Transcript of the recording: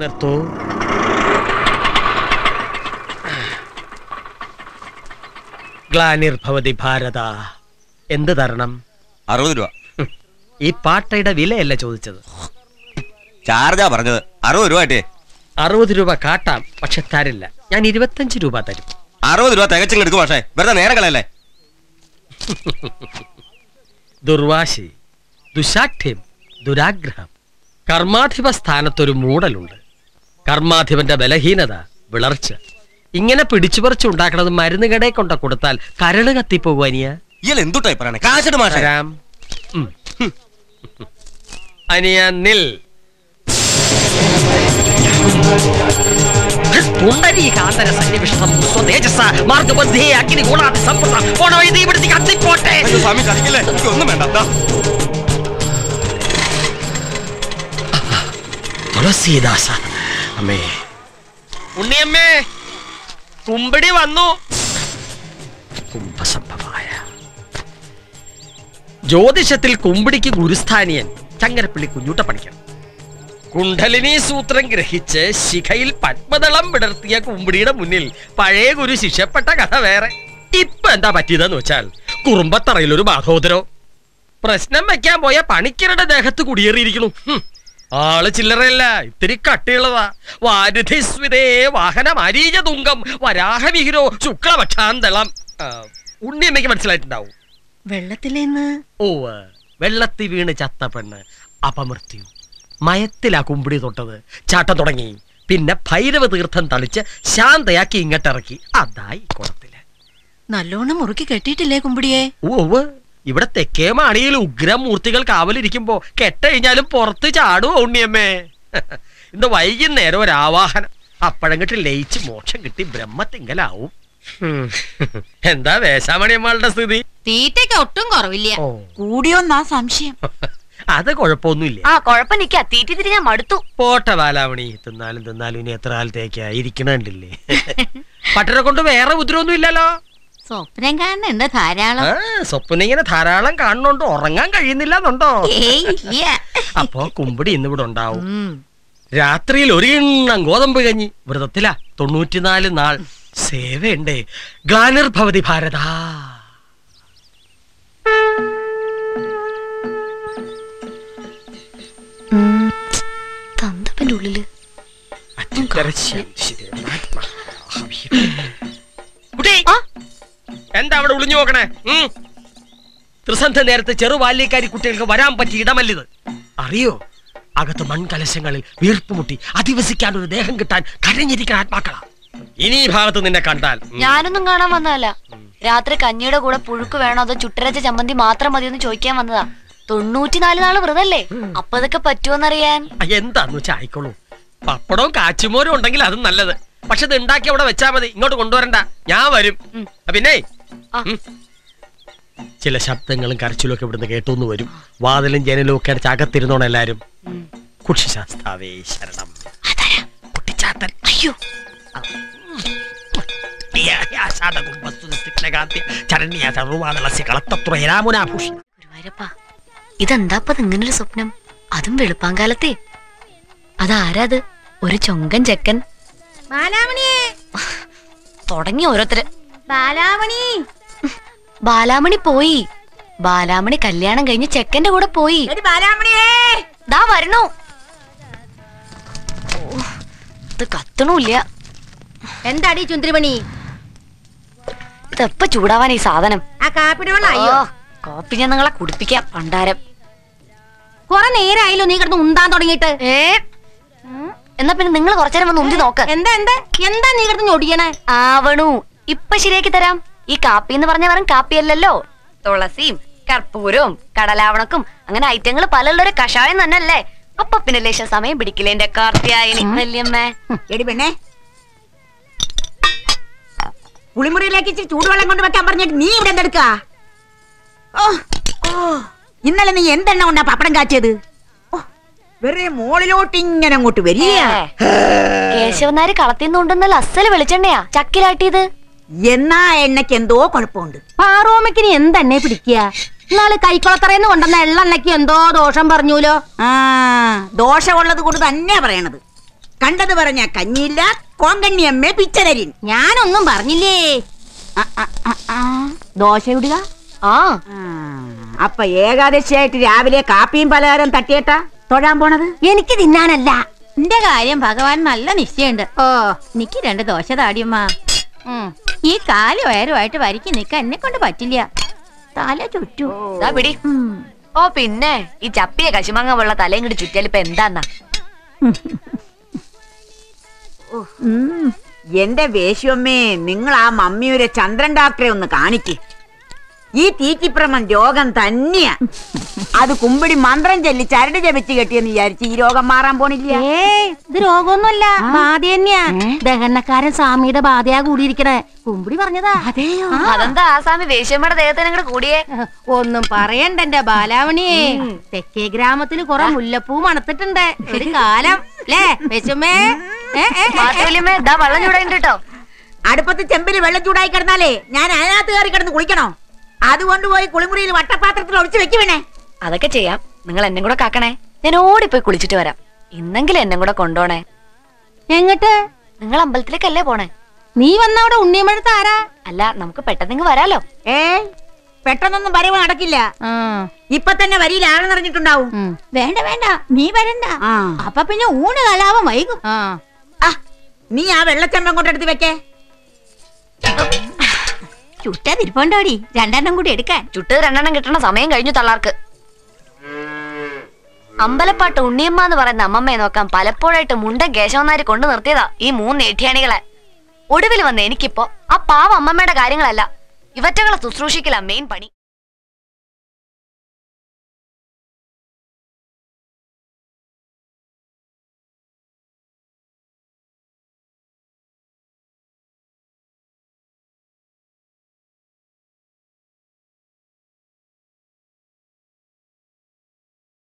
നിർത്തൂ ഗ്ലാനിർഭവതി ഭാരത എന്ത് തരണം അറുപത് രൂപ ഈ പാട്ടയുടെ വിലയല്ല ചോദിച്ചത് ചാർജാ പറഞ്ഞത് അറുപത് രൂപ ആയിട്ടേ അറുപത് രൂപ കാട്ടാം പക്ഷെ തരില്ല ഞാൻ ഇരുപത്തഞ്ച് രൂപ തരും അറുപത് രൂപ തികച്ചിങ് എടുക്കും പക്ഷേ വെറുതെ നേരെ കളയല്ലേ ദുർവാശി ദുശാഠ്യം ദുരാഗ്രഹം കർമാധിപ സ്ഥാനത്തൊരു മൂടലുണ്ട് കർമാധിപന്റെ ബലഹീനത വിളർച്ച ഇങ്ങനെ പിടിച്ചു പറിച്ചുണ്ടാക്കണത് മരുന്ന് കടയെ കൊണ്ട കൊടുത്താൽ കരള് കത്തിപ്പോവാനിയ ഇയാൾ എന്തുട്ടായി പറയണേ കാശിട് മാഷരാം അനിയ നിൽ കൂടാതെ ഒന്നും വേണ്ട അമ്മേ ഉണ്ണിയമ്മേ കുമ്പടി വന്നു കുംഭസംഭവമായ ജ്യോതിഷത്തിൽ കുമ്പിടിക്ക് ഗുരുസ്ഥാനിയൻ ചങ്ങരപ്പള്ളി കുഞ്ഞൂട്ട പഠിക്കണം കുണ്ടലിനി സൂത്രം ഗ്രഹിച്ച് ശിഖയിൽ പത്മതളം വിടർത്തിയ കുമ്പിടിയുടെ മുന്നിൽ പഴയ ഗുരു ശിക്ഷപ്പെട്ട കഥ വേറെ ഇപ്പൊ എന്താ പറ്റിയതെന്ന് വെച്ചാൽ കുറുമ്പത്തറയിലൊരു ബാധോദരോ പ്രശ്നം വെക്കാൻ പോയ പണിക്കരുടെ ദേഹത്ത് കുടിയേറിയിരിക്കുന്നു ആള് ചില്ലറയല്ല ഇത്തിരി കട്ടിയുള്ളതാ വാരുധിസ്വിതേ വാഹന അരീജ തുങ്കം വരാഹവിഹിരോ ശുക്ലപക്ഷാന്തളം ഉണ്ണിയമ്മയ്ക്ക് മനസ്സിലായിട്ടുണ്ടാവും വെള്ളത്തിലേന്ന് ഓ വെള്ളത്തിൽ വീണ് ചത്ത പെണ്ണ് അപമൃത്യു മയത്തിലാ കുമ്പിടി തൊട്ടത് ചാട്ട തുടങ്ങി പിന്നെ ഭൈരവ തീർത്ഥം തളിച്ച് ശാന്തയാക്കി ഇങ്ങോട്ടിറക്കി അതായി കുളത്തില് നല്ലോണം മുറുക്കി കെട്ടിയിട്ടില്ലേ കുമ്പിടിയെ ഓ ഇവിടെ തെക്കേ മാണിയിൽ ഉഗ്രമൂർത്തികൾ കാവലിരിക്കുമ്പോ കെട്ടഴിഞ്ഞാലും പുറത്ത് ചാടും ഉണ്ണിയമ്മേ ഇന്ന് വൈകുന്നേരം ഒരു ആവാഹനം കിട്ടി ലയിച്ച് മോക്ഷം കിട്ടി ബ്രഹ്മത്തിങ്കലാവും എന്താ വേശാമണിയമ്മളുടെ സ്ഥിതി തീറ്റയ്ക്ക് ഒട്ടും കുറവില്ല കൂടിയോന്നാ സംശയം അത് കൊഴപ്പൊന്നുമില്ല ആ കുഴപ്പം നിക്കാ തീറ്റി ഞാൻ മടുത്തു പോട്ടെ ബാലാമണി തിന്നാലും തിന്നാലും ഇനി എത്ര കാലത്തേക്കാ ഇരിക്കണല്ലേ പട്ടരെ കൊണ്ട് വേറെ ഉദ്രവൊന്നും ഇല്ലല്ലോ സ്വപ്നം കാണുന്നുണ്ട് ധാരാളം സ്വപ്നം ഇങ്ങനെ ധാരാളം കാണുന്നുണ്ടോ ഉറങ്ങാൻ കഴിയുന്നില്ല എന്നുണ്ടോ അപ്പൊ കുമ്പിടി ഇന്നിവിടെ ഉണ്ടാവും രാത്രിയിൽ ഒരു എണ്ണം ഗോതമ്പ് കഞ്ഞി വ്രതത്തില തൊണ്ണൂറ്റിനാല് നാൾ സേവയുണ്ടേ ഭവതി ഭാരത തന്തപ്പന്റെ ഉള്ളില് അച്ഛൻ എന്താ അവിടെ ഒളിഞ്ഞു നോക്കണേ ത്രിസന്ധ നേരത്തെ ചെറുബാല്യക്കാരി കുട്ടികൾക്ക് വരാൻ പറ്റിയ ഇടമല്ലിത് അറിയോ അകത്ത് മൺകലശങ്ങളിൽ വീർപ്പുമുട്ടി അധിവസിക്കാൻ ഒരു ദേഹം കിട്ടാൻ കരഞ്ഞിരിക്കാൻ ആത്മാക്കളാ ഇനി ഈ ഭാഗത്ത് നിന്നെ കണ്ടാൽ ഞാനൊന്നും കാണാൻ വന്നതല്ല രാത്രി കഞ്ഞിയുടെ കൂടെ പുഴുക്ക് വേണോ അതോ ചുട്ടരച്ച ചമ്മന്തി മാത്രം മതി എന്ന് ചോദിക്കാൻ വന്നതാ തൊണ്ണൂറ്റിനാല് നാള് വ്രതല്ലേ അപ്പൊ ഇതൊക്കെ പറ്റുമോന്നറിയാൻ എന്താന്ന് വെച്ചാ ആയിക്കോളൂ പപ്പടവും കാച്ചുമോരും ഉണ്ടെങ്കിൽ അതും നല്ലത് പക്ഷെ ഇത് ഉണ്ടാക്കി അവിടെ വെച്ചാ മതി ഇങ്ങോട്ട് കൊണ്ടുവരണ്ട ഞാൻ വരും പിന്നെ ചില ശബ്ദങ്ങളും കരച്ചിലും ഒക്കെ ഇവിടുന്ന് കേട്ടുന്ന് വരും വാതിലും ജനലും ഒക്കെ അടച്ച് അകത്തിരുന്നോണം എല്ലാരും കുക്ഷിശാസ്താവേ ശരണം കുട്ടിച്ചാത്തൻ അയ്യോ ഇതെന്താപ്പത് ഇങ്ങനൊരു സ്വപ്നം അതും വെളുപ്പാങ്കാലത്തെ അതാരാത് ഒരു ചൊങ്കൻ ചെക്കൻ തുടങ്ങി ഓരോരുത്തര് ബാലാമണി ബാലാമണി പോയി ബാലാമണി കല്യാണം കഴിഞ്ഞ് ചെക്കന്റെ കൂടെ പോയി ദാ വരണു ഇത് കത്തണൂല്ല എന്താടി ചുന്ദ്രിമണി ഇതെപ്പ ചൂടാവാൻ ഈ സാധനം കോപ്പി ഞാൻ നിങ്ങളെ കുടിപ്പിക്കാം പണ്ടാരം കൊറേ നേരായല്ലോ നീ കിടന്ന് ഉണ്ടാൻ തുടങ്ങിട്ട് ഏ എന്നാ പിന്നെ നിങ്ങൾ കുറച്ചേരം വന്ന് ഉന്തി നോക്ക് എന്താ എന്താ എന്താ നീ കിടന്ന് ഞൊടിയണേ ആവണു ഇപ്പൊ ശരിയാക്കി തരാം ഈ കാപ്പി എന്ന് പറഞ്ഞ വെറും കാപ്പിയല്ലല്ലോ തുളസിയും കർപ്പൂരവും കടലാവണക്കും അങ്ങനെ ഐറ്റങ്ങൾ പലരുടെ കഷായം തന്നെ അല്ലേ അപ്പൊ പിന്നെ ലേശം സമയം പിടിക്കില്ല എന്റെ കാർത്തിയായനി എടി പെണ്ണേ കുളിമുറിയിലേക്ക് ചൂടുവെള്ളം കൊണ്ട് വെക്കാൻ പറഞ്ഞിട്ട് നീ ഇവിടെ എന്തെടുക്കാ ഓ ഇന്നലെ നീ എന്തെണ്ണ ഉണ്ട പപ്പടം കാച്ചത് വെറുതെ മോളിലോട്ട് ഇങ്ങനെ അങ്ങോട്ട് വരിക കേശവനാര് കളത്തിന്നുണ്ടെന്നല്ല അസല് വെളിച്ചെണ്ണയാ ചക്കിലാട്ടിയത് എന്നാ എണ്ണയ്ക്ക് എന്തോ കൊഴപ്പുണ്ട് പാറോമ്മക്കിന് എന്തെണ്ണ പിടിക്കുക ഇന്നാള് കൈക്കുളത്തറയെന്ന് കൊണ്ടുവന്ന എള്ളെണ്ണയ്ക്ക് എന്തോ ദോഷം പറഞ്ഞൂലോ ആ ദോഷമുള്ളത് കൊണ്ട് തന്നെ പറയണത് കണ്ടത് പറഞ്ഞ കഞ്ഞില്ല കോങ്കണ്ണിയമ്മേ പിച്ചതരിൻ ഞാനൊന്നും പറഞ്ഞില്ലേ ദോശ ഇടുക ആ അപ്പൊ ഏകാദശിയായിട്ട് രാവിലെ കാപ്പിയും പലഹാരം തട്ടിയേട്ടാ തൊഴാൻ പോണത് എനിക്ക് തിന്നാനല്ല എന്റെ കാര്യം ഭഗവാൻ നല്ല നിശ്ചയുണ്ട് ഓ നിക്ക് രണ്ട് ദോശ താടിയമ്മ ഈ കാല് വയറുമായിട്ട് വരിക്ക് നിൽക്കാൻ എന്നെ കൊണ്ട് പറ്റില്ല തല ചുറ്റു പിടി ഓ പിന്നെ ഈ ചപ്പിയ കശുമാങ്ങ പോലുള്ള തലയും കൂടി ചുറ്റിയാൽ ഇപ്പൊ എന്താന്നാ എന്റെ വേശ്യമ്മേ നിങ്ങൾ ആ മമ്മിയുടെ ചന്ദ്രൻ ഡാക്ടറെ ഒന്ന് കാണിക്ക് ഈ തീറ്റിപ്രമൻ രോഗം തന്നെയാ അത് കുമ്പിടി മന്ത്രം ചൊല്ലി ചരട് ജപിച്ച് കെട്ടിയെന്ന് വിചാരിച്ച് ഈ രോഗം മാറാൻ പോണില്ല ഏ ഇത് രോഗമൊന്നുമല്ല ബാധ തന്നെയാ ദഹനക്കാരൻ സ്വാമിയുടെ ബാധയാ കൂടിയിരിക്കണേ കുമ്പിടി പറഞ്ഞതാ അതെയോ അതെന്താ ആ സ്വാമി വേഷ്യമ്മയുടെ ദേഹത്തിന് കൂടിയേ ഒന്നും പറയണ്ട എന്റെ ബാലാവണിയെ തെക്കേ ഗ്രാമത്തിൽ കൊറേ മുല്ലപ്പൂ മണത്തിട്ടുണ്ട് ഒരു കാലം അല്ലേ വേശ്യമ്മേ വെള്ളം ചൂടായിട്ട് അടുപ്പത്ത് ചെമ്പിൽ വെള്ളം ചൂടായി കിടന്നാലേ ഞാൻ അതിനകത്ത് കയറി കിടന്ന് കുളിക്കണോ അതുകൊണ്ട് പോയി കുളിമുറിയിൽ വട്ടപാത്രത്തിൽ ഒഴിച്ചു വെക്കുവേണേ അതൊക്കെ ചെയ്യാം നിങ്ങൾ എന്നെ കൂടെ കാക്കണേ ഞാൻ ഓടിപ്പോയി കുളിച്ചിട്ട് വരാം ഇന്നെങ്കിലും എന്നെ കൂടെ കൊണ്ടോണേ എങ്ങട്ട് നിങ്ങൾ അമ്പലത്തിലേക്കല്ലേ പോണേ നീ വന്ന അവിടെ ഉണ്ണിയമ്പഴത്ത് ആരാ അല്ല നമുക്ക് പെട്ടെന്ന് വരാലോ ഏ പെട്ടെന്നൊന്നും വരവ് നടക്കില്ല ഇപ്പൊ തന്നെ വരിയിൽ ആളെന്നറിഞ്ഞിട്ടുണ്ടാവും വേണ്ട വേണ്ട നീ വരണ്ട അപ്പൊ പിന്നെ ഊണ് കലാപം വൈകും നീ ആ വെള്ളച്ചമ്പം കൊണ്ടെടുത്ത് വെക്കേ ചുട്ടാതിരിപ്പോണ്ടോടി രണ്ടെണ്ണം കൂടി എടുക്കാൻ ചുട്ടത് രണ്ടെണ്ണം കിട്ടണ സമയം കഴിഞ്ഞു തള്ളാർക്ക് അമ്പലപ്പാട്ട് ഉണ്ണിയമ്മ എന്ന് പറയുന്ന അമ്മമ്മയെ നോക്കാൻ പലപ്പോഴായിട്ട് മുണ്ട കേശവന്മാര് കൊണ്ടു നിർത്തിയതാ ഈ മൂന്ന് ഏഠ്യാണികളെ ഒടുവിൽ വന്ന എനിക്കിപ്പോ ആ പാവ അമ്മമ്മയുടെ കാര്യങ്ങളല്ല ഇവറ്റകളെ ശുശ്രൂഷിക്കല മെയിൻ പണി